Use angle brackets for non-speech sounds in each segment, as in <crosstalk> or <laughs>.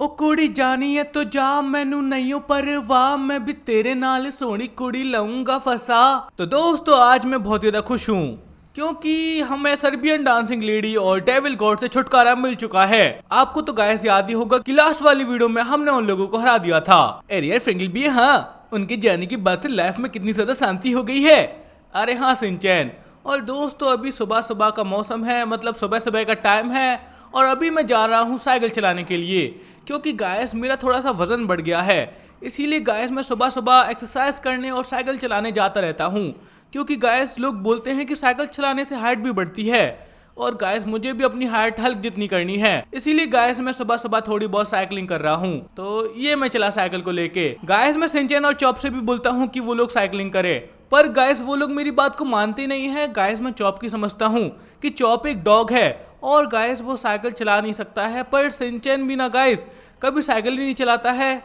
ਉਹ ਕੁੜੀ ਜਾਣੀ ਐ ਤੋ ਜਾ ਮੈਨੂੰ पर वाह मैं भी तेरे नाल सोनी कुड़ी लाऊंगा फसा तो दोस्तों आज मैं बहुत ज़्यादा खुश हूँ क्योंकि हमें सर्बियन डांसिंग लेडी और डेविल गॉड से छुटकारा मिल चुका है आपको तो गायस याद ही होगा कि लास्ट वाली वीडियो में हमने उन लोगों को हरा दिया था एरियर फ्रेंगल भी हाँ उनके जाने की बात से लाइफ में कितनी ज्यादा शांति हो गई है अरे हाँ सिंचैन और दोस्तों अभी सुबह सुबह का मौसम है मतलब सुबह सुबह का टाइम है और अभी मैं जा रहा हूँ साइकिल चलाने के लिए क्योंकि गायस मेरा थोड़ा सा वज़न बढ़ गया है इसीलिए गायस मैं सुबह सुबह एक्सरसाइज करने और साइकिल चलाने जाता रहता हूँ क्योंकि गायस लोग बोलते हैं कि साइकिल चलाने से हाइट भी बढ़ती है और गायस मुझे भी अपनी हाइट हल्क जितनी करनी है इसीलिए गायस मैं सुबह सुबह थोड़ी बहुत साइकिलिंग कर रहा हूँ तो ये मैं चला साइकिल को लेके गायस मैं सिंचन और चौप से भी बोलता हूँ कि वो लोग साइकिलिंग करे पर गायस वो लोग मेरी बात को मानते नहीं है गायस मैं चौप की समझता हूँ कि चौप एक डॉग है और गाइस वो साइकिल चला नहीं सकता है पर सिंचन भी ना गाइस कभी साइकिल ही नहीं चलाता है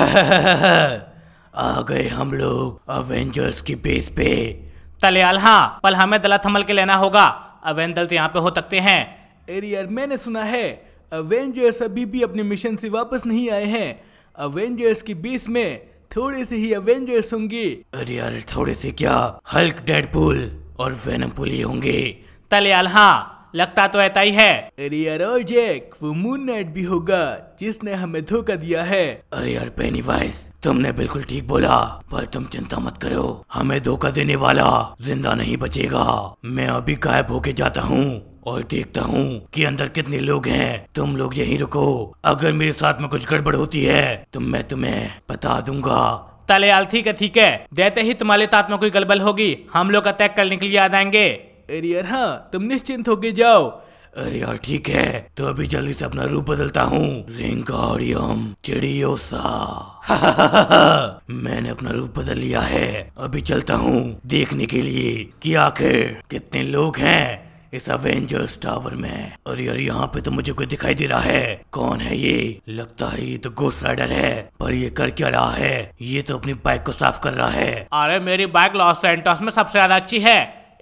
<laughs> आ गए हम लोग अवेंजर्स की बेस पे तलयाल हाँ पल हमें दला थमल के लेना होगा अवेंदल तो यहाँ पे हो सकते हैं एरियर मैंने सुना है अवेंजर्स अभी भी अपने मिशन से वापस नहीं आए हैं अवेंजर्स के बीस में थोड़े से ही अवेंजर्स होंगे अरे यार थोड़े से क्या हल्क डेडपूल और वेनमपुल ही होंगे तलयाल हाँ लगता तो ऐसा ही है अरे यार और जैक वो मून नाइट भी होगा जिसने हमें धोखा दिया है अरे यार पेनी वाइस तुमने बिल्कुल ठीक बोला पर तुम चिंता मत करो हमें धोखा देने वाला जिंदा नहीं बचेगा मैं अभी गायब होके जाता हूँ और देखता हूँ कि अंदर कितने लोग हैं तुम लोग यहीं रुको अगर मेरे साथ में कुछ गड़बड़ होती है तो मैं तुम्हें बता दूंगा आल ठीक है ठीक है देते ही तुम्हारे साथ में कोई गड़बड़ होगी हम लोग अटैक करने के लिए आ जाएंगे अरे यार हाँ तुम निश्चिंत होके जाओ अरे यार ठीक है तो अभी जल्दी से अपना रूप बदलता हूँ रिंगारियम चिड़ियोसा <laughs> मैंने अपना रूप बदल लिया है अभी चलता हूँ देखने के लिए कि आखिर कितने लोग हैं इस अवेंजर्स टावर में और यार यहाँ पे तो मुझे कोई दिखाई दे रहा है कौन है ये लगता है ये तो गोस्ट राइडर है पर ये कर क्या रहा है ये तो अपनी बाइक को साफ कर रहा है अरे मेरी बाइक लॉस एंटोस में सबसे ज्यादा अच्छी है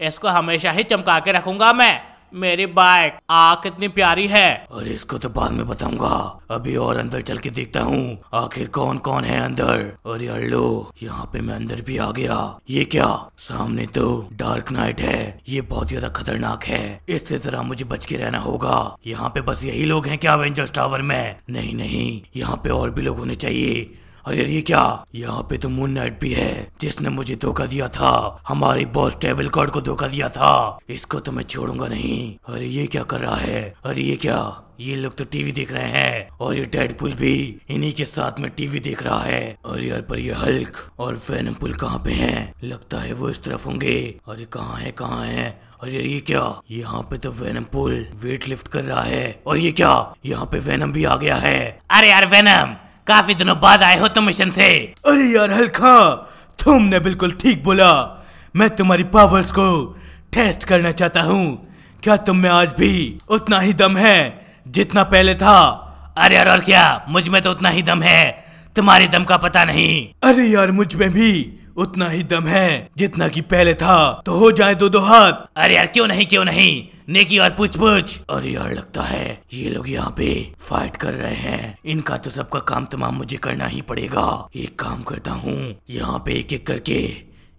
इसको हमेशा ही चमका के रखूंगा मैं मेरी बाइक आ कितनी प्यारी है और इसको तो बाद में बताऊंगा अभी और अंदर चल के देखता हूँ आखिर कौन कौन है अंदर और यार लो यहाँ पे मैं अंदर भी आ गया ये क्या सामने तो डार्क नाइट है ये बहुत ज्यादा खतरनाक है इस तरह मुझे बच के रहना होगा यहाँ पे बस यही लोग हैं क्या अवेंजर्स टावर में नहीं नहीं यहाँ पे और भी लोग होने चाहिए अरे ये क्या यहाँ पे तो मून नाइट भी है जिसने मुझे धोखा दिया था हमारे बॉस ट्रेवल कार्ड को धोखा दिया था इसको तो मैं छोड़ूंगा नहीं अरे ये क्या कर रहा है अरे ये क्या ये लोग तो टीवी देख रहे हैं और ये पुल भी इन्हीं के साथ में टीवी देख रहा है और यार पर ये हल्क और फैन पुल कहाँ पे हैं लगता है वो इस तरफ होंगे अरे कहाँ है कहाँ है अरे ये क्या यहाँ पे तो वेनम पुल वेट लिफ्ट कर रहा है और ये क्या यहाँ पे वेनम भी आ गया है अरे यार वेनम काफी दिनों बाद आए हो तुम मिशन से अरे यार हल्का तुमने बिल्कुल ठीक बोला मैं तुम्हारी पावर्स को टेस्ट करना चाहता हूँ क्या तुम में आज भी उतना ही दम है जितना पहले था अरे यार और क्या मुझ में तो उतना ही दम है तुम्हारे दम का पता नहीं अरे यार मुझ में भी उतना ही दम है जितना कि पहले था तो हो जाए दो दो हाथ अरे यार क्यों नहीं क्यों नहीं नेकी और पूछ पूछ अरे यार लगता है ये लोग यहाँ पे फाइट कर रहे हैं इनका तो सबका काम तमाम मुझे करना ही पड़ेगा एक काम करता हूँ यहाँ पे एक एक करके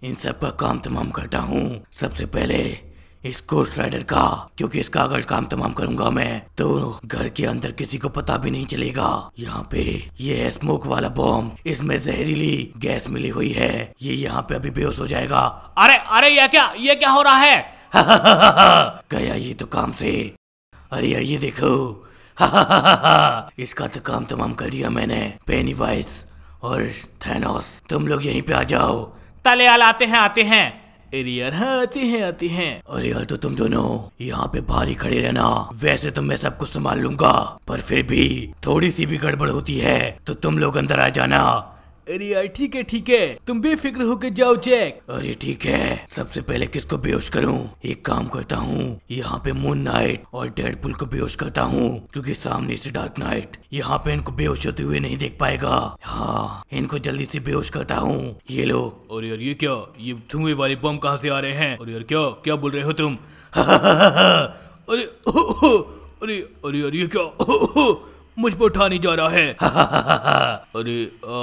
इन सब का काम तमाम करता हूँ सबसे पहले इस कोर्स राइडर का क्योंकि इसका अगर काम तमाम करूंगा मैं तो घर के अंदर किसी को पता भी नहीं चलेगा यहाँ पे ये है स्मोक वाला बॉम्ब इसमें जहरीली गैस मिली हुई है ये यहाँ पे अभी बेहोश हो जाएगा अरे अरे ये क्या ये क्या हो रहा है <laughs> गया ये तो काम से अरे यार ये देखो <laughs> इसका तो काम तमाम कर दिया मैंने पेनी वाइस और थैनोस तुम लोग यहीं पे आ जाओ तले आल आते हैं आते हैं एरियर हाँ आती हैं आती हैं अरे यार तो तुम दोनों यहाँ पे भारी खड़े रहना वैसे तो मैं सब कुछ संभाल लूंगा पर फिर भी थोड़ी सी भी गड़बड़ होती है तो तुम लोग अंदर आ जाना अरे यार ठीक है ठीक है तुम बेफिक्र होकर जाओ जैक अरे ठीक है सबसे पहले किसको बेहोश करूं एक काम करता हूँ यहाँ पे मून नाइट और डेडपुल को बेहोश करता हूँ क्योंकि सामने से डार्क नाइट यहाँ पे इनको बेहोश होते हुए नहीं देख पाएगा हाँ इनको जल्दी से बेहोश करता हूँ ये लो और यार ये क्या ये धुए वाले बम कहाँ से आ रहे हैं और यार क्या क्या बोल रहे हो तुम <laughs> <laughs> अरे अरे अरे अरे ये क्या <laughs> मुझ पर उठाने जा रहा है <laughs> अरे आ,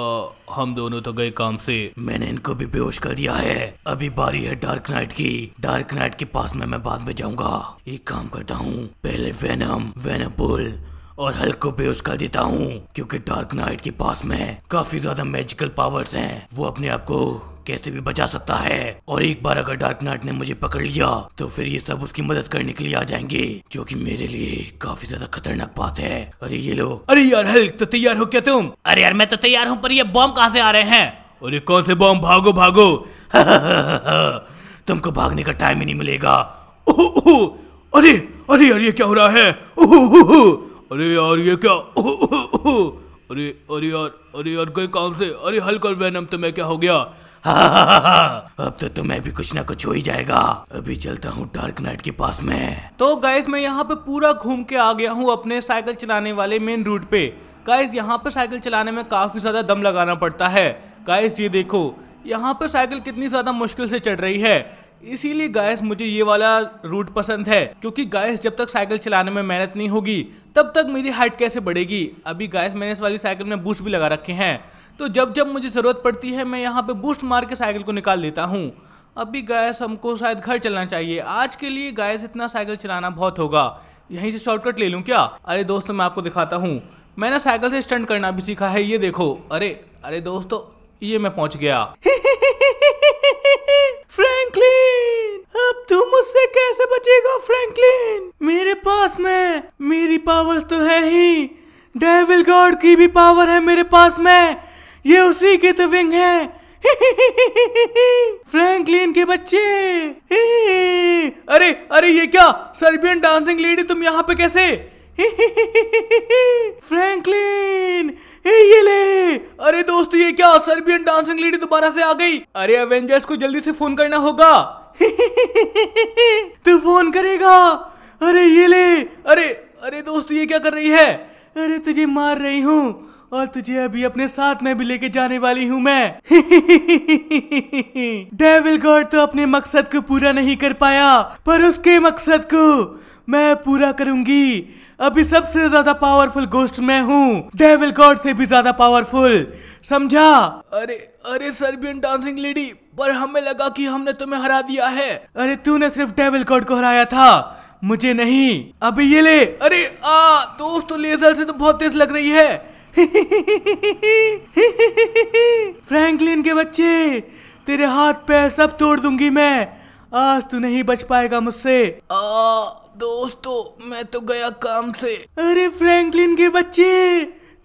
हम दोनों तो गए काम से मैंने इनको भी बेहोश कर दिया है अभी बारी है डार्क नाइट की डार्क नाइट के पास में मैं बाद में जाऊंगा एक काम करता हूँ पहले वेनम वेनम और हल्क को बेहोश कर देता हूँ क्योंकि डार्क नाइट के पास में काफी ज्यादा मैजिकल पावर्स हैं वो अपने आप को कैसे भी बचा सकता है और एक बार अगर डार्क नाइट ने मुझे पकड़ लिया तो फिर ये सब उसकी मदद करने के लिए आ जाएंगे जो कि मेरे लिए काफी ज्यादा खतरनाक बात है अरे ये लो अरे यार हल्क तो तैयार हो क्या तुम अरे यार मैं तो तैयार हूँ पर ये बॉम्ब कहाँ से आ रहे हैं अरे कौन से बॉम्ब भागो भागो <laughs> तुमको भागने का टाइम ही नहीं मिलेगा ओह, अरे अरे यार ये क्या हो रहा है अरे यार ये क्या <coughs> अरे अरे यार अरे यार कोई काम से अरे कर वैनम तुम्हें तो क्या हो गया <laughs> अब तो तुम्हें भी कुछ ना कुछ हो ही जाएगा अभी चलता हूँ डार्क नाइट के पास में तो गैस मैं यहाँ पे पूरा घूम के आ गया हूँ अपने साइकिल चलाने वाले मेन रूट पे गाइस यहाँ पे साइकिल चलाने में काफी ज्यादा दम लगाना पड़ता है गाइस ये देखो यहाँ पे साइकिल कितनी ज्यादा मुश्किल से चढ़ रही है इसीलिए गायस मुझे ये वाला रूट पसंद है क्योंकि गायस जब तक साइकिल चलाने में मेहनत नहीं होगी तब तक मेरी हाइट कैसे बढ़ेगी अभी गाइस मैंने इस वाली साइकिल में बूस्ट भी लगा रखे हैं तो जब जब मुझे ज़रूरत पड़ती है मैं यहाँ पे बूस्ट मार के साइकिल को निकाल लेता हूँ अभी गैस हमको शायद घर चलना चाहिए आज के लिए गैस इतना साइकिल चलाना बहुत होगा यहीं से शॉर्टकट ले लूँ क्या अरे दोस्तों मैं आपको दिखाता हूँ मैंने साइकिल से स्टंट करना भी सीखा है ये देखो अरे अरे दोस्तों ये मैं पहुँच गया <laughs> फ्रैंकलिन अब तू मुझसे कैसे बचेगा फ्रैंकलिन मेरे पास में मेरी पावर तो है ही डेविल गॉड की भी पावर है मेरे पास में ये उसी के तो विंग है फ्रैंकलिन <laughs> के बच्चे <laughs> अरे अरे ये क्या सर्बियन डांसिंग लेडी तुम यहाँ पे कैसे फ्रैंकलिन <laughs> ये ले अरे दोस्त ये क्या सर्बियन डांसिंग लेडी दोबारा से आ गई अरे एवेंजर्स को जल्दी से फोन करना होगा <laughs> तू फोन करेगा अरे ये ले अरे अरे दोस्त ये क्या कर रही है अरे तुझे मार रही हूँ और तुझे अभी अपने साथ में भी लेके जाने वाली हूँ मैं डेविल <laughs> गॉड तो अपने मकसद को पूरा नहीं कर पाया पर उसके मकसद को मैं पूरा करूंगी अभी सबसे ज्यादा पावरफुल गोस्ट मैं हूँ डेविल गॉड से भी ज्यादा पावरफुल समझा अरे अरे सर्बियन डांसिंग लेडी पर हमें लगा कि हमने तुम्हें हरा दिया है अरे तूने सिर्फ डेविल गॉड को हराया था मुझे नहीं अभी ये ले अरे आ दोस्त लेजर से तो बहुत तेज लग रही है फ्रैंकलिन <laughs> के बच्चे तेरे हाथ पैर सब तोड़ दूंगी मैं आज तू नहीं बच पाएगा मुझसे दोस्तों मैं तो गया काम से अरे फ्रैंकलिन के बच्चे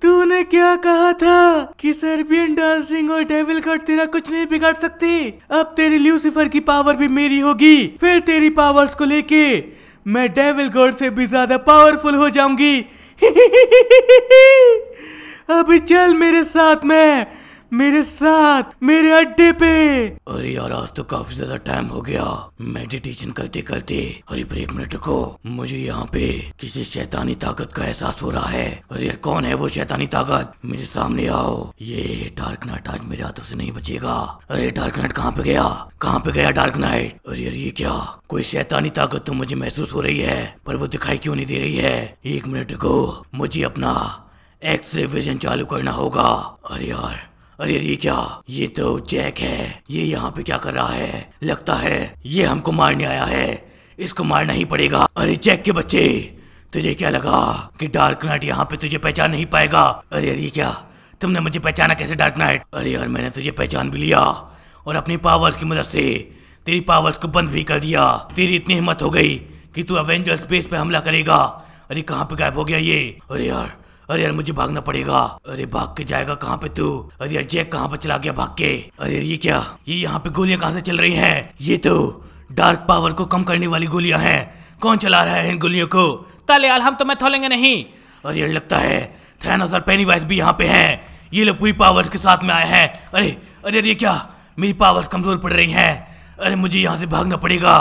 तूने क्या कहा था कि सर्बियन डांसिंग और डेविल कट तेरा कुछ नहीं बिगाड़ सकते अब तेरी ल्यूसिफर की पावर भी मेरी होगी फिर तेरी पावर्स को लेके मैं डेविल गॉड से भी ज्यादा पावरफुल हो जाऊंगी <laughs> अभी चल मेरे साथ में मेरे साथ मेरे अड्डे पे अरे यार आज तो काफी ज्यादा टाइम हो गया मेडिटेशन करते करते अरे एक मिनट रुको मुझे यहाँ पे किसी शैतानी ताकत का एहसास हो रहा है अरे यार कौन है वो शैतानी ताकत मेरे सामने आओ ये डार्क नाइट आज मेरे हाथों से नहीं बचेगा अरे डार्क नाइट कहाँ पे गया कहाँ पे गया डार्क नाइट अरे यार ये क्या कोई शैतानी ताकत तो मुझे महसूस हो रही है पर वो दिखाई क्यों नहीं दे रही है एक मिनट रुको मुझे अपना एक्सरे विजन चालू करना होगा अरे यार अरे ये क्या ये तो जैक है ये यहाँ पे क्या कर रहा है लगता है ये हमको मारने आया है इसको मारना ही पड़ेगा अरे जैक के बच्चे तुझे क्या लगा कि डार्क नाइट यहाँ पे तुझे पहचान नहीं पाएगा अरे अरे क्या तुमने मुझे पहचाना कैसे डार्क नाइट अरे यार मैंने तुझे पहचान भी लिया और अपनी पावर्स की मदद से तेरी पावर्स को बंद भी कर दिया तेरी इतनी हिम्मत हो गई कि तू अवेंजर स्पेस पे हमला करेगा अरे कहाँ पे गायब हो गया ये अरे यार अरे यार मुझे भागना पड़ेगा अरे भाग के जाएगा कहाँ पे तू अरे यार जैक कहाँ पे चला गया भाग के अरे ये क्या ये यहाँ पे गोलियां कहाँ से चल रही हैं ये तो डार्क पावर को कम करने वाली गोलियां हैं कौन चला रहा है इन गोलियों को तालेयाल हम तो मैं थोलेंगे नहीं अरे यार लगता है थैनोस और भी यहाँ पे हैं ये लोग पूरी पावर्स के साथ में आए हैं अरे अरे अरे क्या मेरी पावर्स कमजोर पड़ रही हैं अरे मुझे यहाँ से भागना पड़ेगा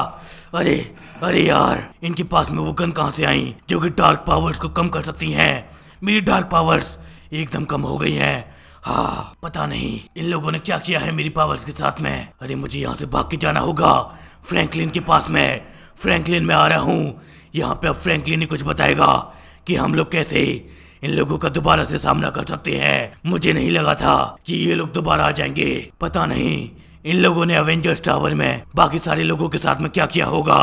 अरे अरे यार इनके पास में वो गन कहाँ से आई जो कि डार्क पावर्स को कम कर सकती हैं मेरी डार्क पावर्स एकदम कम हो गई हैं हाँ पता नहीं इन लोगों ने क्या किया है मेरी पावर्स के साथ में अरे मुझे यहाँ से भाग के जाना होगा फ्रैंकलिन के पास में फ्रैंकलिन में आ रहा हूँ यहाँ पे अब फ्रैंकलिन ही कुछ बताएगा कि हम लोग कैसे इन लोगों का दोबारा से सामना कर सकते हैं मुझे नहीं लगा था कि ये लोग दोबारा आ जाएंगे पता नहीं इन लोगों ने अवेंजर्स टावर में बाकी सारे लोगों के साथ में क्या किया होगा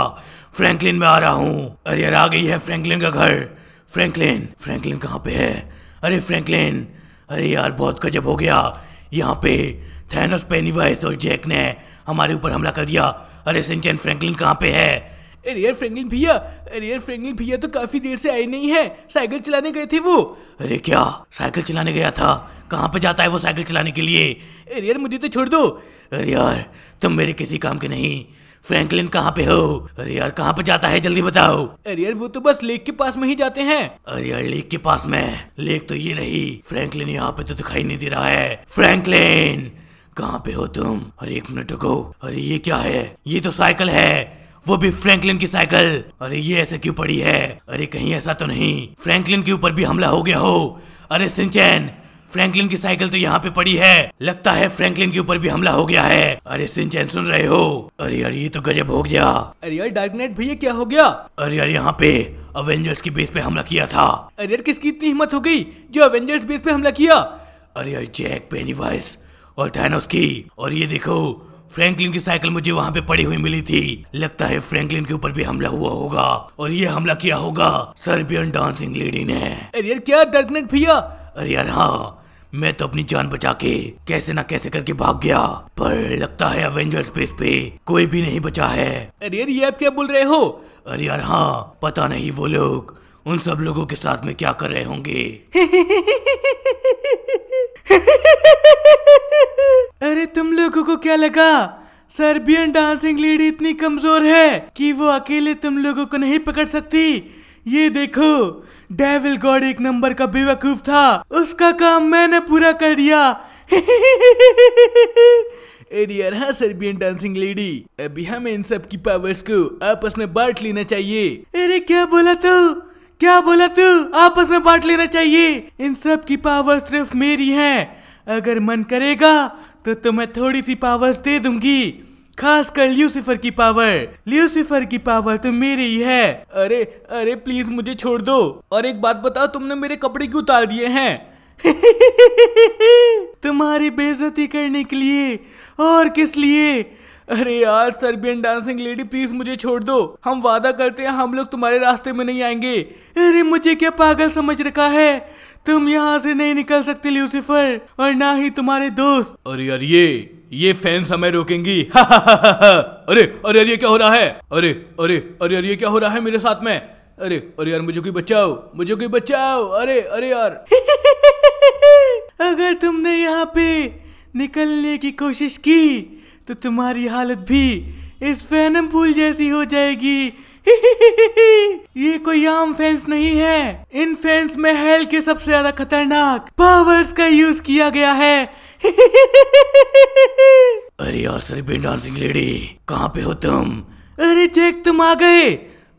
फ्रैंकलिन में आ रहा हूँ अरे यार आ गई है फ्रैंकलिन का घर फ्रैंकलिन फ्रैंकलिन कहाँ पे है अरे फ्रैंकलिन अरे यार बहुत गजब हो गया यहाँ पे थैनोस पेनीवाइस और जैक ने हमारे ऊपर हमला कर दिया अरे सिंचन फ्रैंकलिन कहाँ पे है यार फ्रेंकलिन भैया यार फ्रेंकलिन भैया तो काफी देर से आए नहीं है साइकिल चलाने गए थे वो अरे क्या साइकिल चलाने गया था कहाँ पे जाता है वो साइकिल चलाने के लिए अरे यार मुझे तो छोड़ दो अरे यार तुम मेरे किसी काम के नहीं फ्रैंकलिन कहाँ पे हो अरे यार कहाँ पे जाता है जल्दी बताओ अरे यार वो तो बस लेक के पास में ही जाते हैं अरे यार लेक के पास में लेक तो ये रही फ्रैंकलिन यहाँ पे तो दिखाई नहीं दे रहा है फ्रैंकलिन कहाँ पे हो तुम अरे एक मिनट रुको अरे ये क्या है ये तो साइकिल है वो भी फ्रैंकलिन की साइकिल अरे ये ऐसे क्यों पड़ी है अरे कहीं ऐसा तो नहीं फ्रैंकलिन के ऊपर भी हमला हो गया हो अरे सिंचैन फ्रैंकलिन की साइकिल तो यहाँ पे पड़ी है लगता है फ्रैंकलिन के ऊपर भी हमला हो गया है अरे सिंचैन सुन रहे हो अरे यार ये तो गजब हो गया अरे यार डार्क नाइट भैया क्या हो गया अरे यार यहाँ पे अवेंजर्स की बेस पे हमला किया था अरे यार किसकी इतनी हिम्मत हो गई जो अवेंजर्स बेस पे हमला किया अरे यार जैक पेनीवाइस और थैनोस की और ये देखो फ्रैंकलिन की साइकिल मुझे वहाँ पे पड़ी हुई मिली थी लगता है फ्रैंकलिन के ऊपर भी हमला हुआ होगा और ये हमला किया होगा सर्बियन डांसिंग लेडी ने अरे यार क्या डार्कनेट भैया अरे यार हाँ मैं तो अपनी जान बचा के कैसे ना कैसे करके भाग गया पर लगता है अवेंजर स्पेस पे कोई भी नहीं बचा है अरे यार ये आप क्या बोल रहे हो अरे यार हाँ पता नहीं वो लोग उन सब लोगों के साथ में क्या कर रहे होंगे अरे तुम लोगों को क्या लगा सर्बियन डांसिंग लेडी इतनी कमजोर है कि वो अकेले तुम लोगों को नहीं पकड़ सकती ये देखो डेविल गॉड एक नंबर का बेवकूफ था उसका काम मैंने पूरा कर दिया एरियर हाँ सर्बियन डांसिंग लेडी अभी हमें इन सब की पावर्स को आपस में बांट लेना चाहिए अरे क्या बोला तू तो? क्या बोला तू आपस में बांट लेना चाहिए इन सब की पावर सिर्फ मेरी है अगर मन करेगा तो तुम्हें तो थोड़ी सी पावर्स दे दूंगी खास कर ल्यूसीफर की पावर ल्यूसीफर की पावर तो मेरी ही है अरे अरे प्लीज मुझे छोड़ दो और एक बात बताओ तुमने मेरे कपड़े क्यों उतार दिए हैं <laughs> तुम्हारी बेइज्जती करने के लिए और किस लिए अरे यार सर्बियन डांसिंग लेडी प्लीज मुझे छोड़ दो हम वादा करते हैं हम लोग तुम्हारे रास्ते में नहीं आएंगे अरे मुझे क्या पागल समझ रखा है तुम यहाँ से नहीं निकल सकते लूसीफर और ना ही तुम्हारे दोस्त अरे यार ये ये फैंस हमें रोकेंगी <laughs> अरे अरे अरे ये क्या हो रहा है अरे अरे अरे अरे ये क्या हो रहा है मेरे साथ में अरे अरे यार मुझे कोई बचाओ मुझे कोई बचाओ अरे अरे यार <laughs> अगर तुमने यहाँ पे निकलने की कोशिश की तो तुम्हारी हालत भी इस फैनम फूल जैसी हो जाएगी <laughs> ये कोई आम फैंस नहीं है इन फैंस में हेल के सबसे ज्यादा खतरनाक पावर्स का यूज किया गया है <laughs> अरे यार सर डांसिंग लेडी कहाँ पे हो तुम अरे चेक तुम आ गए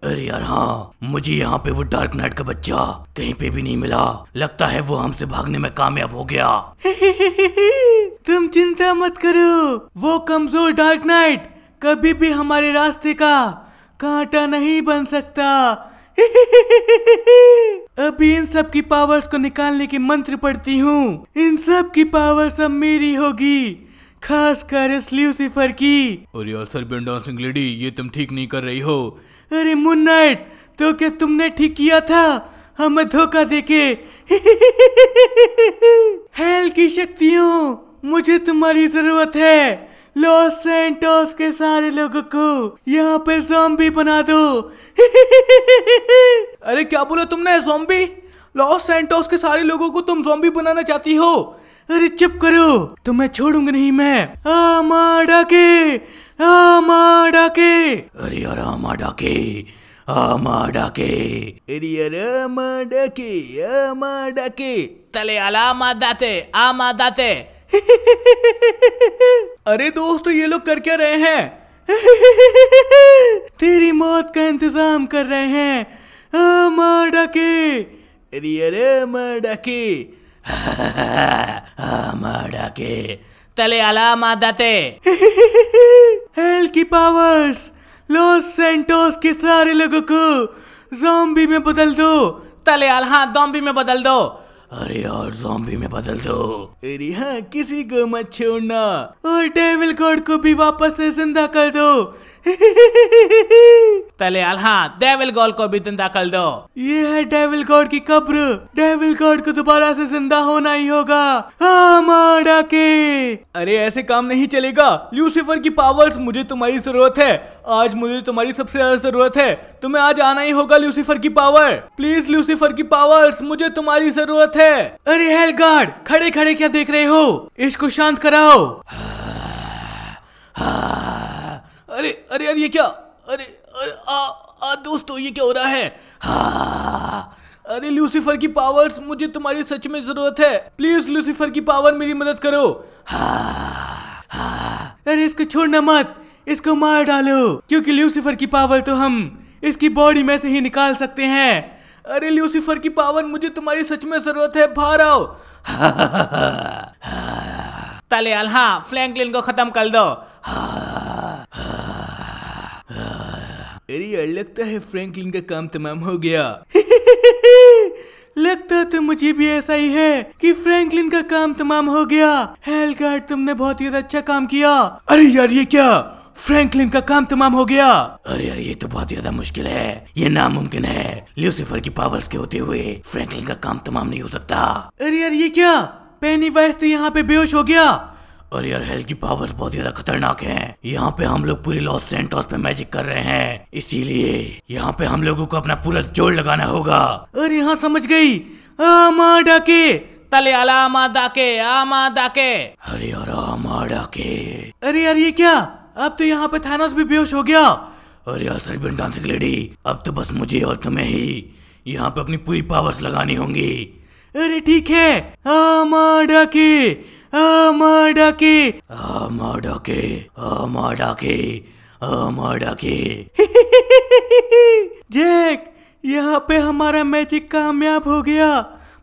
अरे यार हाँ मुझे यहाँ पे वो डार्क नाइट का बच्चा कहीं पे भी नहीं मिला लगता है वो हमसे भागने में कामयाब हो गया <laughs> तुम चिंता मत करो वो कमजोर डार्क नाइट कभी भी हमारे रास्ते का कांटा नहीं बन सकता <laughs> अभी इन सब की पावर्स को निकालने के मंत्र पढ़ती हूँ इन सब की पावर सब मेरी होगी कर इस लूसीफर की और यार सर लेडी ये तुम ठीक नहीं कर रही हो अरे मुन नाइट तो क्या तुमने ठीक किया था हमें धोखा देके <laughs> हेल की शक्तियों मुझे तुम्हारी जरूरत है लॉस सेंटोस के सारे लोगों को यहाँ पे जोम्बी बना दो <laughs> अरे क्या बोला तुमने जोम्बी लॉस सेंटोस के सारे लोगों को तुम जोम्बी बनाना चाहती हो अरे चुप करो तुम्हें छोड़ूंगा नहीं मैं आमा डाके आमा डाके अरे यार आमा डाके आमा डाके अरे यार आमा डाके आमा डाके तले आला आमा दाते आमा दाते <laughs> अरे दोस्तों ये लोग कर क्या रहे हैं <laughs> तेरी मौत का इंतजाम कर रहे हैं आमा डाके अरे यार आमा डाके तले अला मादाते लॉस सेंटोस के सारे लोगों को जॉम्बी में बदल दो तले हाँ जॉम्बी में बदल दो अरे और जॉम्बी में बदल दो अरे हाँ किसी को मत छोड़ना और डेविल कोड को भी वापस से जिंदा कर दो तले हाँ डेविल गॉड को भी जिंदा कर दो ये है डेविल गॉड की कब्र डेविल गॉड को दोबारा से जिंदा होना ही होगा हमारा के अरे ऐसे काम नहीं चलेगा लूसीफर की पावर्स मुझे तुम्हारी जरूरत है आज मुझे तुम्हारी सबसे ज्यादा जरूरत है तुम्हें आज आना ही होगा लूसीफर की पावर प्लीज लूसीफर की पावर्स मुझे तुम्हारी जरूरत है अरे हेल गार्ड खड़े खड़े क्या देख रहे हो इसको शांत कराओ हाँ, हाँ। अरे अरे यार ये क्या अरे अरे आ, आ दोस्तों ये क्या हो रहा है हाँ अरे लूसीफर की पावर्स मुझे तुम्हारी सच में जरूरत है प्लीज लूसीफर की पावर मेरी मदद करो हाँ हाँ अरे इसको छोड़ना मत इसको मार डालो क्योंकि लूसीफर की पावर तो हम इसकी बॉडी में से ही निकाल सकते हैं अरे लूसीफर की पावर मुझे तुम्हारी सच में जरूरत है बाहर आओ हाँ, हाँ, हाँ, तले अल्हा फ्लैंकलिन को खत्म कर दो हाँ अरे यार लगता है फ्रैंकलिन का काम तमाम हो गया लगता तो मुझे भी ऐसा ही है कि फ्रैंकलिन का काम तमाम हो गया हेलगार्ड तुमने बहुत ही अच्छा काम किया अरे यार ये क्या फ्रैंकलिन का काम तमाम हो गया अरे यार ये तो बहुत ज्यादा मुश्किल है ये नामुमकिन है ल्यूसीफर की पावर्स के होते हुए फ्रैंकलिन का काम तमाम नहीं हो सकता अरे यार ये क्या पेनी वाइस तो यहाँ पे बेहोश हो गया और यार हेल की पावर्स बहुत ज्यादा खतरनाक हैं यहाँ पे हम लोग पूरी लॉस सेंटोस पे मैजिक कर रहे हैं इसीलिए यहाँ पे हम लोगों को अपना पूरा जोर लगाना होगा अरे यहाँ समझ गई आमा डाके तले आला आमा डाके आमा डाके अरे यार आमा डाके अरे यार ये क्या अब तो यहाँ पे थानोस भी बेहोश हो गया अरे यार सरबिन डांसिंग लेडी अब तो बस मुझे और तुम्हें ही यहाँ पे अपनी पूरी पावर्स लगानी होंगी अरे ठीक है आमा डाके আমার ডাকে আমার ডাকে जैक यहाँ पे हमारा मैजिक कामयाब हो गया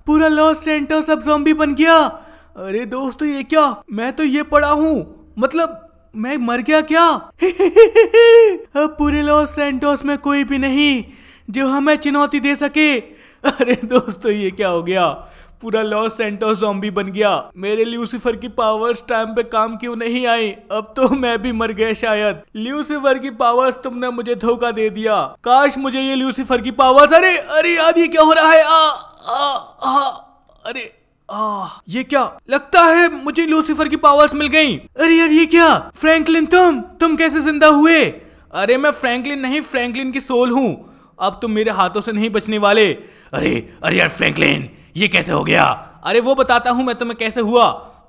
पूरा लॉस सेंटर सब जॉम्बी बन गया अरे दोस्तों ये क्या मैं तो ये पड़ा हूँ मतलब मैं मर गया क्या <laughs> अब पूरे लॉस सेंटोस में कोई भी नहीं जो हमें चुनौती दे सके <laughs> अरे दोस्तों ये क्या हो गया पूरा लॉस सेंटो जॉम्बी बन गया मेरे ल्यूसीफर की पावर्स टाइम पे काम क्यों नहीं आई अब तो मैं भी मर गया शायद ल्यूसीफर की पावर्स तुमने मुझे धोखा दे दिया काश मुझे ये ल्यूसीफर की पावर्स अरे अरे यार ये क्या हो रहा है आ, आ, आ, अरे आ, ये क्या लगता है मुझे लूसीफर की पावर्स मिल गई अरे यार ये क्या फ्रैंकलिन तुम तुम कैसे जिंदा हुए अरे मैं फ्रैंकलिन नहीं फ्रैंकलिन की सोल हूँ अब तुम मेरे हाथों से नहीं बचने वाले अरे अरे यार फ्रैंकलिन ये कैसे हो गया अरे वो बताता हूँ मैं तुम्हें कैसे हुआ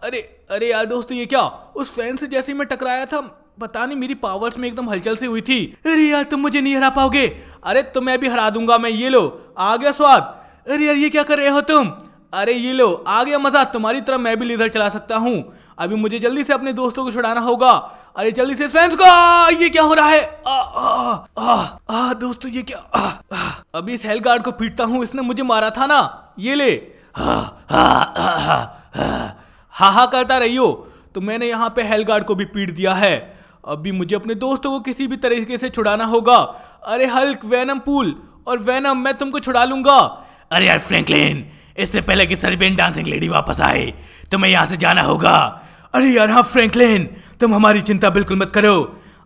अरे अरे यार दोस्त ये क्या उस फैन से जैसे मैं टकराया था पता नहीं मेरी पावर्स में एकदम हलचल से हुई थी अरे यार तुम मुझे नहीं हरा पाओगे अरे तो मैं भी हरा दूंगा मैं ये लो आ गया स्वाद अरे यार ये क्या कर रहे हो तुम अरे ये लो आ गया मजा तुम्हारी तरह मैं भी लेजर चला सकता हूँ अभी मुझे जल्दी से अपने दोस्तों को छुड़ाना होगा अरे जल्दी से फ्रेंड्स को ये क्या हो रहा है दोस्तों ये क्या अभी इस हेल गार्ड को पीटता हूँ इसने मुझे मारा था ना ये ले हा हा हा हा हा करता रहियो तो मैंने यहाँ पे हेल गार्ड को भी पीट दिया है अभी मुझे अपने दोस्तों को किसी भी तरीके से छुड़ाना होगा अरे हल्क वैनम पूल और वैनम मैं तुमको छुड़ा लूंगा अरे यार फ्रैंकलिन इससे पहले कि सरबेन डांसिंग लेडी वापस आए तो मैं यहाँ से जाना होगा अरे यार हाँ फ्रैंकलिन तुम हमारी चिंता बिल्कुल मत करो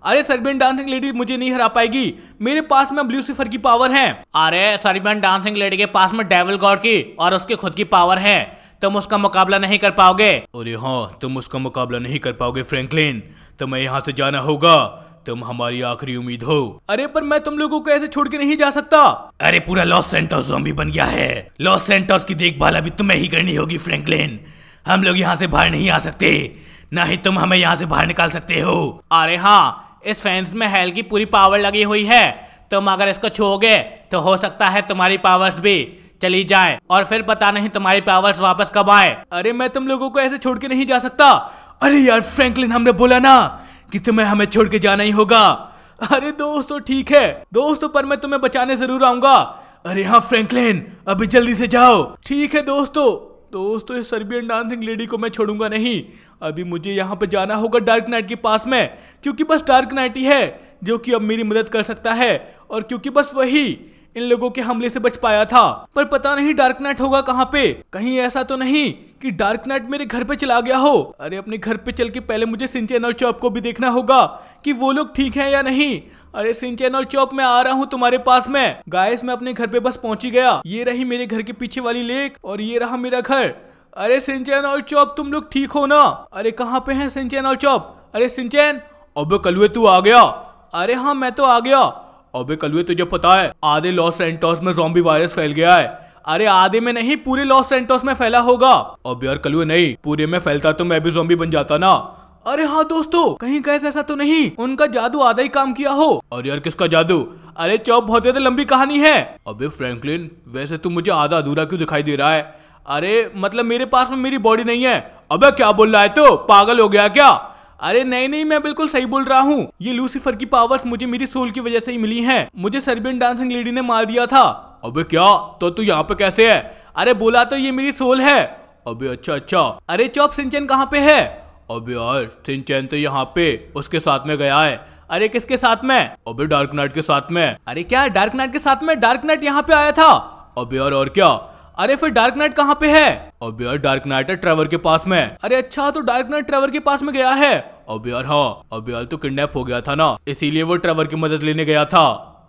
अरे सर्बियन डांसिंग लेडी मुझे नहीं हरा पाएगी मेरे पास में अब की पावर है अरे सर्बियन डांसिंग लेडी के पास में डेविल गॉड की और उसके खुद की पावर है तुम उसका मुकाबला नहीं कर पाओगे अरे हाँ तुम उसका मुकाबला नहीं कर पाओगे फ्रैंकलिन तुम्हें यहाँ से जाना होगा तुम हमारी आखिरी उम्मीद हो अरे पर मैं तुम लोगों को ऐसे छोड़ के नहीं जा सकता अरे पूरा लॉस सेंटोस जोम्बी बन गया है लॉस सेंटोस की देखभाल अभी तुम्हें ही करनी होगी फ्रैंकलिन हम लोग यहाँ से बाहर नहीं आ सकते ना ही तुम हमें यहाँ से बाहर निकाल सकते हो अरे हाँ इस फैंस में हेल की पूरी पावर लगी हुई है तुम अगर इसको छूओगे तो हो सकता है तुम्हारी पावर्स भी चली जाए और फिर पता नहीं तुम्हारी पावर्स वापस कब आए अरे मैं तुम लोगों को ऐसे छोड़ के नहीं जा सकता अरे यार फ्रैंकलिन हमने बोला ना कि तुम्हें हमें छोड़ के जाना ही होगा अरे दोस्तों ठीक है दोस्तों पर मैं तुम्हें बचाने जरूर आऊंगा अरे हाँ फ्रैंकलिन अभी जल्दी से जाओ ठीक है दोस्तों दोस्तों इस सर्बियन डांसिंग लेडी को मैं छोड़ूंगा नहीं अभी मुझे यहाँ पर जाना होगा डार्क नाइट के पास में क्योंकि बस डार्क नाइट ही है जो कि अब मेरी मदद कर सकता है और क्योंकि बस वही इन लोगों के हमले से बच पाया था पर पता नहीं डार्क नाइट होगा कहाँ पे कहीं ऐसा तो नहीं कि डार्क नाइट मेरे घर पे चला गया हो अरे अपने घर पे चल के पहले मुझे सिंचन और चौप को भी देखना होगा कि वो लोग ठीक हैं या नहीं अरे और चौक में आ रहा हूँ तुम्हारे पास में गायस मैं अपने घर पे बस पहुँची गया ये रही मेरे घर के पीछे वाली लेक और ये रहा मेरा घर अरे सिंचन और चौप तुम लोग ठीक हो ना अरे कहाँ पे हैं सिंचन और चौप अरे सिंचन अबे कलुए तू आ गया अरे हाँ मैं तो आ गया अबे कलुए तुझे पता है आधे लॉस सेंटोस में जोम्बी वायरस फैल गया है अरे आधे में नहीं पूरे लॉस सेंटोस में फैला होगा अब यार कलुए नहीं पूरे में फैलता तो मैं भी जोम्बी बन जाता ना अरे हाँ दोस्तों कहीं कैसे ऐसा तो नहीं उनका जादू आधा ही काम किया हो और यार किसका जादू अरे चौप बहुत ज्यादा लंबी कहानी है अबे फ्रैंकलिन वैसे तू मुझे आधा अधूरा क्यों दिखाई दे रहा है अरे मतलब मेरे पास में मेरी बॉडी नहीं है अबे क्या बोल रहा है तो पागल हो गया क्या अरे नहीं नहीं मैं बिल्कुल सही बोल रहा हूँ ये लूसीफर की पावर्स मुझे मेरी सोल की वजह से ही मिली हैं मुझे सर्बियन डांसिंग लेडी ने मार दिया था अबे क्या तो तू यहाँ पे कैसे है अरे बोला तो ये मेरी सोल है अबे अच्छा अच्छा अरे चौप सिंचन कहाँ पे है अबे यार सिंचैन तो यहाँ पे उसके साथ में गया है अरे किसके साथ में अबे डार्क नाइट के साथ में अरे क्या डार्क नाइट के साथ में डार्क नाइट यहाँ पे आया था अबे यार और क्या अरे फिर डार्क नाइट कहाँ पे है अब यार डार्क नाइट है ट्रेवर के पास में अरे अच्छा तो डार्क नाइट ट्रेवर के पास में गया है अब यार हाँ अब यार तो किडनैप हो गया था ना इसीलिए वो ट्रेवर की मदद लेने गया था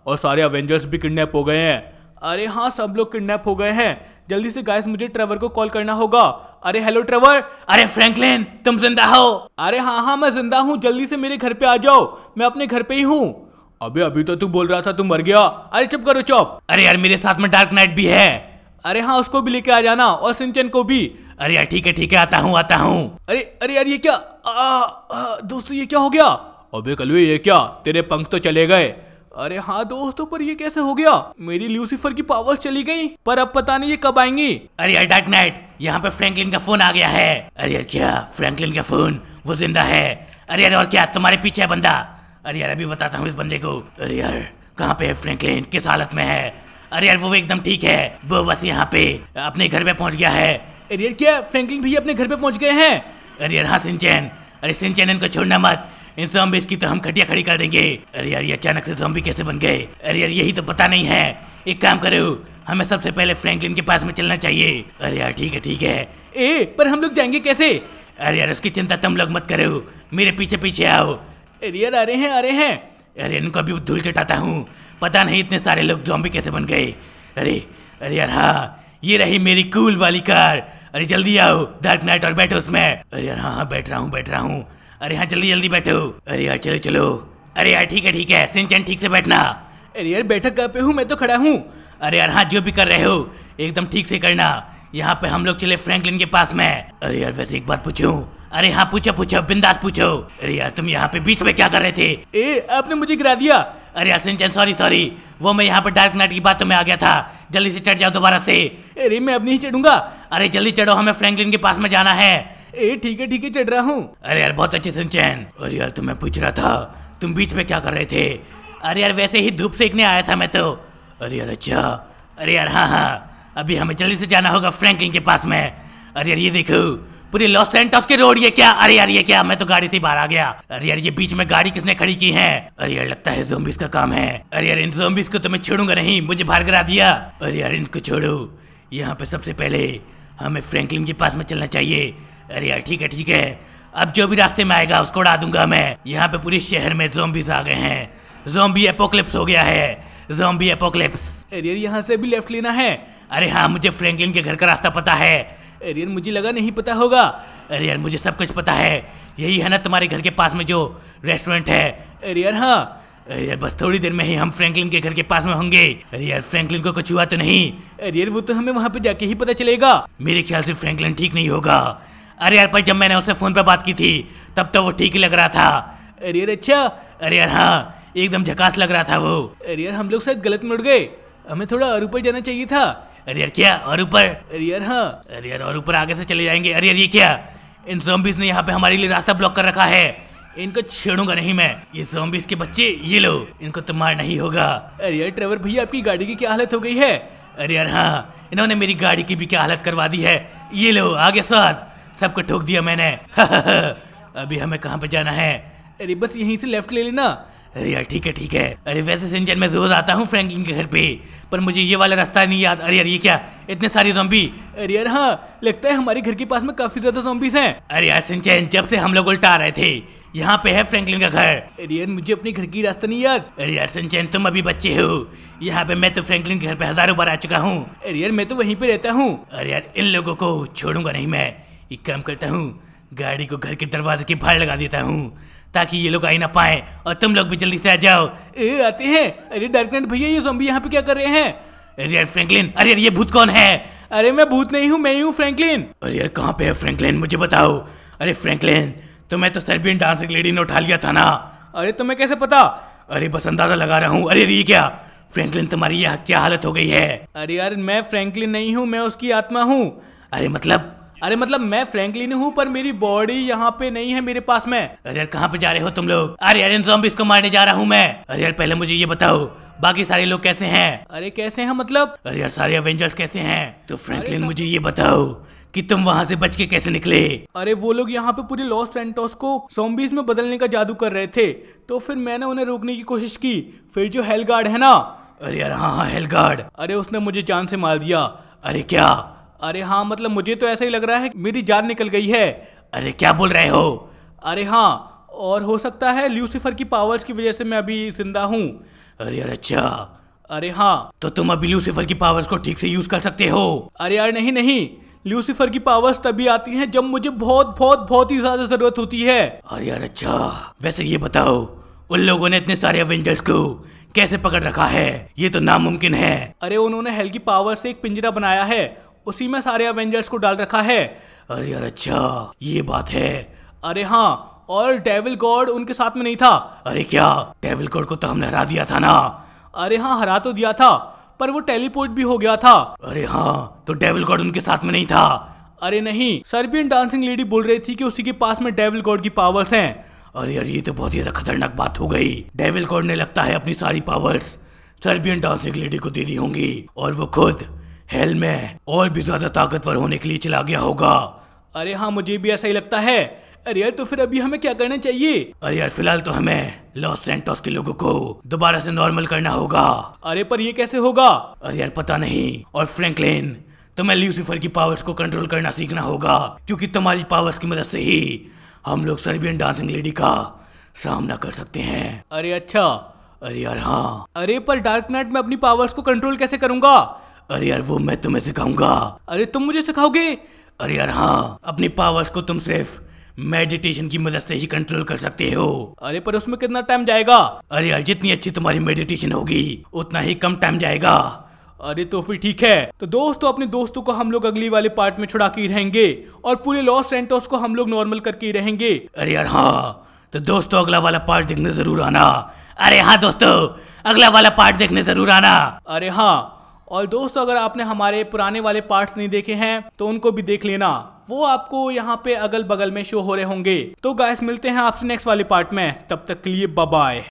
और सारे अवेंजर्स भी किडनैप हो गए हैं अरे हाँ सब लोग किडनैप हो गए हैं जल्दी से गाइस मुझे ट्रेवर को कॉल करना होगा अरे हेलो ट्रेवर अरे फ्रैंकलिन तुम जिंदा हो अरे हाँ हाँ मैं जिंदा हूँ जल्दी से मेरे घर पे आ जाओ मैं अपने घर पे ही हूँ अबे अभी तो तू बोल रहा था तू मर गया अरे चुप करो चुप अरे यार मेरे साथ में डार्क नाइट भी है अरे हाँ उसको भी लेके आ जाना और सिंचन को भी अरे यार ठीक है ठीक है आता हूँ आता हूँ अरे अरे यार ये क्या दोस्तों ये क्या हो गया अबे कलवे ये क्या तेरे पंख तो चले गए अरे हाँ दोस्तों पर ये कैसे हो गया मेरी लूसीफर की पावर चली गई पर अब पता नहीं ये कब आएंगी अरे यार डार्क नाइट यहाँ पे फ्रैंकलिन का फोन आ गया है अरे यार क्या फ्रैंकलिन का फोन वो जिंदा है अरे यार और क्या तुम्हारे पीछे है बंदा अरे यार अभी बताता हूँ इस बंदे को अरे यार कहाँ पे है फ्रैंकलिन किस हालत में है अरे यार वो एकदम ठीक है वो बस यहाँ पे अपने घर पे पहुँच गया है अरे यार क्या फ्रैंकलिन भी अपने घर पे पहुँच गए हैं हाँ, अरे यार हाँ सिंचैन अरे सिंचैन इनको छोड़ना मत इन जॉम्बिस की तो हम खटिया खड़ी कर देंगे अरे यार ये अचानक से जॉम्बी कैसे बन गए अरे यार यही तो पता नहीं है एक काम करो हमें सबसे पहले फ्रैंकलिन के पास में चलना चाहिए अरे यार ठीक है ठीक है ए पर हम लोग जाएंगे कैसे अरे यार उसकी चिंता तुम लोग मत करो मेरे पीछे पीछे आओ अरे यार आ रहे हैं आ रहे हैं अरे इनको अभी धूल चटाता हूँ पता नहीं इतने सारे लोग जॉम्बी कैसे बन गए अरे अरे यार हाँ ये रही मेरी कूल वाली कार अरे जल्दी आओ डार्क नाइट और बैठो उसमें अरे यार हाँ हाँ बैठ रहा हूँ बैठ रहा हूँ अरे यहाँ जल्दी जल्दी बैठो अरे यार हाँ, चलो चलो अरे यार हाँ, ठीक है ठीक है सिंचन ठीक से बैठना अरे यार बैठक कहाँ पे हूँ मैं तो खड़ा हूँ अरे यार हाँ जो भी कर रहे हो एकदम ठीक से करना यहाँ पे हम लोग चले फ्रैंकलिन के पास में अरे यार वैसे एक बात पूछू अरे हाँ पूछो पूछो बिंदास पूछो अरे यार तुम यहाँ पे बीच में क्या कर रहे थे ए आपने मुझे गिरा दिया अरे यार सिंचन सॉरी सॉरी वो मैं यहाँ पर डार्क नाइट की बातों में आ गया था जल्दी से चढ़ जाओ दोबारा से अरे मैं अब नहीं चढ़ूंगा अरे जल्दी चढ़ो हमें फ्रैंकलिन के पास में जाना है ए ठीक है ठीक है चढ़ रहा हूँ अरे यार बहुत अच्छे सिंचन अरे यार तुम्हें पूछ रहा था तुम बीच में क्या कर रहे थे अरे यार वैसे ही धूप सेकने आया था मैं तो अरे यार अच्छा अरे यार हाँ हाँ अभी हमें जल्दी से जाना होगा फ्रैंकलिन के पास में अरे यार ये देखो पूरी लॉस सेंटोस के रोड ये क्या अरे यार ये क्या मैं तो गाड़ी से बाहर आ गया अरे यार ये बीच में गाड़ी किसने खड़ी की है अरे यार लगता है जोम्बिस का काम है अरे यार इन जोम्बिस को तो मैं छोड़ूंगा नहीं मुझे बाहर करा दिया अरे यार इनको छोड़ो यहाँ पे सबसे पहले हमें फ्रैंकलिन के पास में चलना चाहिए अरे यार ठीक है ठीक है अब जो भी रास्ते में आएगा उसको उड़ा दूंगा मैं यहाँ पे पूरे शहर में जोम्बिस आ गए हैं जोम्बी एपोक्लिप्स हो गया है जोम्बी एपोक्लिप्स अरे यहाँ से भी लेफ्ट लेना है अरे हाँ मुझे फ्रैंकलिन के घर का रास्ता पता है अरे यार मुझे लगा नहीं पता होगा अरे यार मुझे सब कुछ पता है यही है ना तुम्हारे घर के पास में जो रेस्टोरेंट है अरे यार हाँ अरे यार बस थोड़ी देर में ही हम फ्रैंकलिन के घर के पास में होंगे अरे यार फ्रैंकलिन को कुछ हुआ तो नहीं अरे यार वो तो हमें वहाँ पे जाके ही पता चलेगा मेरे ख्याल से फ्रैंकलिन ठीक नहीं होगा अरे यार पर जब मैंने उससे फ़ोन पे बात की थी तब तो वो ठीक ही लग रहा था अरे यार अच्छा अरे यार हाँ एकदम झकास लग रहा था वो अरे यार हम लोग शायद गलत मुड़ गए हमें थोड़ा और ऊपर जाना चाहिए था अरे यार क्या और ऊपर अरे यार हाँ अरे यार और ऊपर आगे से चले जाएंगे अरे यार ये क्या इन जोम्बिस ने यहाँ पे हमारे लिए रास्ता ब्लॉक कर रखा है इनको छेड़ूंगा नहीं मैं ये जोम्बिस के बच्चे ये लो इनको तो मार नहीं होगा अरे यार ट्रेवर भैया आपकी गाड़ी की क्या हालत हो गई है अरे यार हाँ इन्होंने मेरी गाड़ी की भी क्या हालत करवा दी है ये लो आगे साथ सबको ठोक दिया मैंने <laughs> अभी हमें कहाँ पे जाना है अरे बस यहीं से लेफ्ट ले लेना अरे यार ठीक है ठीक है अरे वैसे सिंचन मैं रोज आता हूँ फ्रैंकलिन के घर पे पर मुझे ये वाला रास्ता नहीं याद अरे यार ये क्या इतने सारे जोम्बी अरे यार हाँ लगता है हमारे घर के पास में काफी ज्यादा जोम्बीज हैं अरे यार सिंचन जब से हम लोग उल्टा रहे थे यहाँ पे है फ्रैंकलिन का घर अरे यार मुझे अपने घर की रास्ता नहीं याद अरे यार सिंचन तुम अभी बच्चे हो यहाँ पे मैं तो फ्रैंकलिन के घर पे हजारों बार आ चुका हूँ अरे यार मैं तो वहीं पे रहता हूँ अरे यार इन लोगों को छोड़ूंगा नहीं मैं एक काम करता हूँ गाड़ी को घर के दरवाजे के बाहर लगा देता हूँ ताकि ये लोग आई ना पाए और तुम लोग भी जल्दी से आ जाओ ए आते हैं अरे डार्क नाइट भैया ये सोम्बी यहाँ पे क्या कर रहे हैं अरे यार फ्रैंकलिन अरे यार ये भूत कौन है अरे मैं भूत नहीं हूँ मैं ही हूँ फ्रैंकलिन अरे यार कहाँ पे है फ्रैंकलिन मुझे बताओ अरे फ्रैंकलिन तुम्हें तो सर्बियन डांसिंग लेडी ने उठा लिया था ना अरे तुम्हें कैसे पता अरे बस अंदाजा लगा रहा हूँ अरे ये क्या फ्रैंकलिन तुम्हारी यहाँ क्या हालत हो गई है अरे यार मैं फ्रैंकलिन नहीं हूँ मैं उसकी आत्मा हूँ अरे मतलब अरे मतलब मैं नहीं हूँ पर मेरी बॉडी यहाँ पे नहीं है मेरे पास में अरे यार कहाँ पे जा रहे हो तुम लोग अरे यार इन जॉम्बिस को मारने जा रहा हूँ मैं अरे यार पहले मुझे ये बताओ बाकी सारे लोग कैसे हैं अरे कैसे हैं मतलब अरे यार सारे एवेंजर्स कैसे हैं तो फ्रैंकलिन मुझे ये बताओ कि तुम वहाँ से बच के कैसे निकले अरे वो लोग यहाँ पे पूरे लॉस एंटोस को सोम्बीज में बदलने का जादू कर रहे थे तो फिर मैंने उन्हें रोकने की कोशिश की फिर जो हेलगार्ड है ना अरे यार हाँ हाँ हेलगार्ड अरे उसने मुझे जान से मार दिया अरे क्या अरे हाँ मतलब मुझे तो ऐसा ही लग रहा है मेरी जान निकल गई है अरे क्या बोल रहे हो अरे हाँ और हो सकता है ल्यूसीफर की पावर्स की वजह से मैं अभी जिंदा हूँ अरे अरे अच्छा अरे हाँ तो तुम अभी ल्यूसीफर की पावर्स को ठीक से यूज कर सकते हो अरे यार नहीं नहीं ल्यूसीफर की पावर्स तभी आती हैं जब मुझे बहुत बहुत बहुत ही ज्यादा जरूरत होती है अरे यार अच्छा वैसे ये बताओ उन लोगों ने इतने सारे एवेंजर्स को कैसे पकड़ रखा है ये तो नामुमकिन है अरे उन्होंने हेल की पावर से एक पिंजरा बनाया है उसी में सारे एवेंजर्स को डाल रखा है अरे यार अच्छा ये बात है अरे हाँ और डेविल गॉड उनके साथ में नहीं था अरे क्या डेविल गॉड को तो हमने हरा दिया था ना अरे हाँ हरा तो दिया था पर वो टेलीपोर्ट भी हो गया था अरे हाँ तो डेविल गॉड उनके साथ में नहीं था अरे नहीं सर्बियन डांसिंग लेडी बोल रही थी कि उसी के पास में डेविल गॉड की पावर्स हैं अरे यार ये तो बहुत ज्यादा खतरनाक बात हो गई डेविल गॉड ने लगता है अपनी सारी पावर्स सर्बियन डांसिंग लेडी को दे दी होंगी और वो खुद हेल में और भी ज्यादा ताकतवर होने के लिए चला गया होगा अरे हाँ मुझे भी ऐसा ही लगता है अरे यार तो फिर अभी हमें क्या करना चाहिए अरे यार फिलहाल तो हमें लॉस सेंटोस के लोगों को दोबारा से नॉर्मल करना होगा अरे पर ये कैसे होगा अरे यार पता नहीं और फ्रैंकलिन तुम्हें लूसीफर की पावर्स को कंट्रोल करना सीखना होगा क्योंकि तुम्हारी पावर्स की मदद से ही हम लोग सर्बियन डांसिंग लेडी का सामना कर सकते हैं अरे अच्छा अरे यार हाँ अरे पर डार्क नाइट में अपनी पावर्स को कंट्रोल कैसे करूंगा अरे यार वो मैं तुम्हें सिखाऊंगा अरे तुम मुझे सिखाओगे अरे यार हाँ अपनी पावर्स को तुम सिर्फ मेडिटेशन की मदद से ही कंट्रोल कर सकते हो अरे पर उसमें कितना टाइम जाएगा अरे यार जितनी अच्छी तुम्हारी मेडिटेशन होगी उतना ही कम टाइम जाएगा अरे तो फिर ठीक है तो दोस्तों अपने दोस्तों को हम लोग अगली वाले पार्ट में छुड़ा के ही रहेंगे और पूरे लॉस सेंटोस को हम लोग नॉर्मल करके ही रहेंगे अरे यार हाँ तो दोस्तों अगला वाला पार्ट देखने जरूर आना अरे हाँ दोस्तों अगला वाला पार्ट देखने जरूर आना अरे हाँ और दोस्तों अगर आपने हमारे पुराने वाले पार्ट्स नहीं देखे हैं तो उनको भी देख लेना वो आपको यहाँ पे अगल बगल में शो हो रहे होंगे तो गाइस मिलते हैं आपसे नेक्स्ट वाले पार्ट में तब तक के लिए बाय